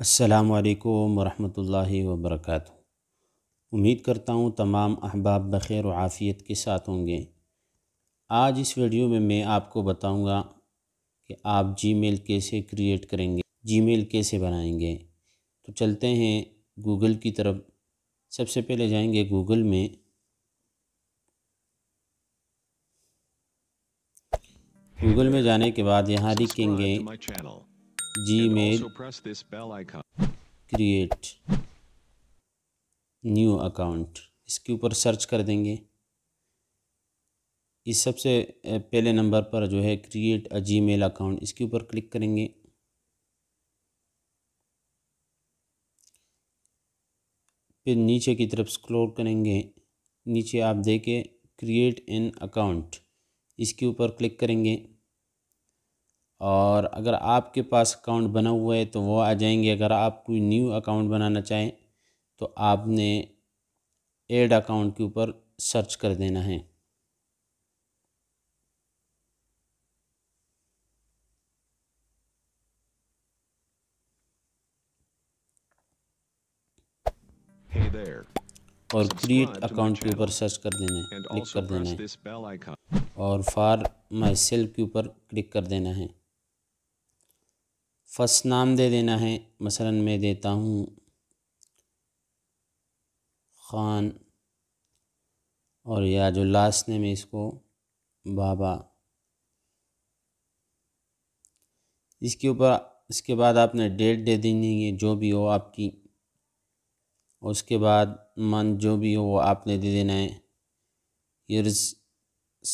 अस्सलाम वालेकुम वरहमतुल्लाहि वबरकatuह उम्मीद करता हूँ तमाम अहबाब बखैर व आफ़ियत के साथ होंगे आज इस वीडियो में मैं आपको बताऊँगा कि आप जी मेल कैसे क्रिएट करेंगे जी मेल कैसे बनाएंगे तो चलते हैं गूगल की तरफ सबसे पहले जाएंगे गूगल में गूगल में जाने के बाद यहाँ लिखेंगे Gmail create न्यू अकाउंट इसके ऊपर सर्च कर देंगे इस सबसे पहले नंबर पर जो है create a Gmail account इसके ऊपर क्लिक करेंगे फिर नीचे की तरफ स्क्रॉल करेंगे नीचे आप देखें क्रिएट एन अकाउंट इसके ऊपर क्लिक करेंगे और अगर आपके पास अकाउंट बना हुआ है तो वह आ जाएंगे अगर आप कोई न्यू अकाउंट बनाना चाहें तो आपने एड अकाउंट के ऊपर सर्च कर देना है और क्रिएट अकाउंट के ऊपर सर्च कर देना है क्लिक कर देना है और फार माई सेल्फ के ऊपर क्लिक कर देना है फर्स्ट नाम दे देना है मसलन मैं देता हूँ ख़ान और या जो लास्ट नेम है इसको बाबा इसके ऊपर इसके बाद आपने डेट दे देनी है जो भी हो आपकी उसके बाद मंथ जो भी हो वो आपने दे देना है ईयर्स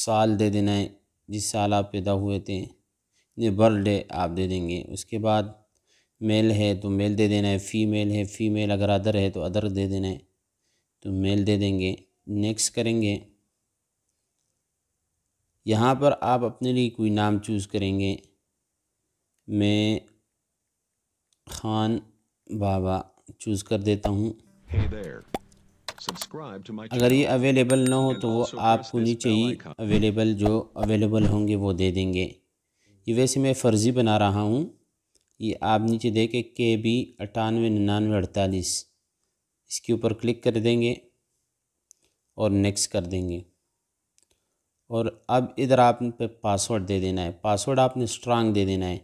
साल दे देना है जिस साल आप पैदा हुए थे ये बर्थडे आप दे देंगे उसके बाद मेल है तो मेल दे देना है फीमेल है फीमेल अगर अदर है तो अदर दे देना है तो मेल दे देंगे नेक्स्ट करेंगे यहाँ पर आप अपने लिए कोई नाम चूज़ करेंगे मैं खान बाबा चूज़ कर देता हूँ अगर ये अवेलेबल ना हो तो वो आपको नीचे ही अवेलेबल जो अवेलेबल होंगे वो दे देंगे ये वैसे मैं फ़र्ज़ी बना रहा हूँ ये आप नीचे देखें के बी अठानवे निन्यानवे अड़तालीस इसके ऊपर क्लिक कर देंगे और नेक्स्ट कर देंगे और अब इधर आप पे पासवर्ड दे देना है पासवर्ड आपने स्ट्रांग दे देना है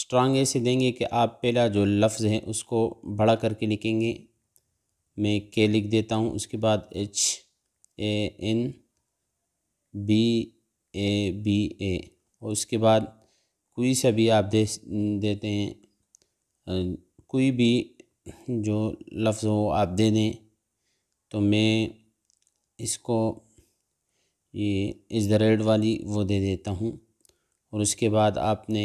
स्ट्रांग ऐसे देंगे कि आप पहला जो लफ्ज़ है उसको बड़ा करके लिखेंगे मैं के लिख देता हूँ उसके बाद H A N B A B A और उसके बाद कोई सा भी आप दे देते हैं कोई भी जो लफ्ज़ हो आप दे दें तो मैं इसको ये इस द रेड वाली वो दे देता हूँ और उसके बाद आपने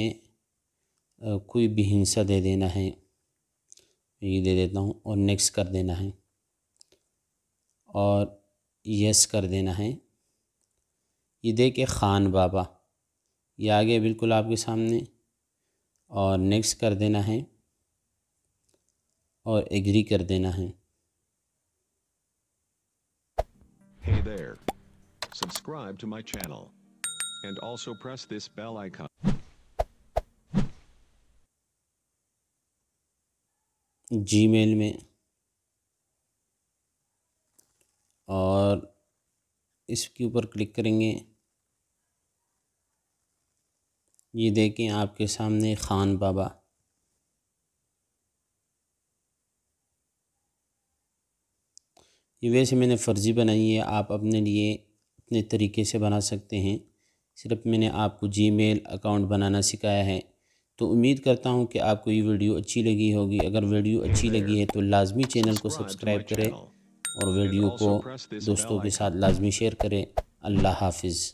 कोई भी हिंसा दे देना है ये दे देता हूँ और नेक्स्ट कर देना है और यस कर देना है ये दे के ख़ान बाबा ये आ गया बिल्कुल आपके सामने और नेक्स्ट कर देना है और एग्री कर देना है hey there. Subscribe to my channel. And also press this bell icon. Gmail में और इसके ऊपर क्लिक करेंगे ये देखें आपके सामने ख़ान बाबा ये वैसे मैंने फर्जी बनाई है आप अपने लिए अपने तरीके से बना सकते हैं सिर्फ मैंने आपको जीमेल अकाउंट बनाना सिखाया है तो उम्मीद करता हूँ कि आपको ये वीडियो अच्छी लगी होगी अगर वीडियो अच्छी लगी है तो लाजमी चैनल को सब्सक्राइब करें और वीडियो को दोस्तों के साथ लाजमी शेयर करें अल्लाह हाफिज़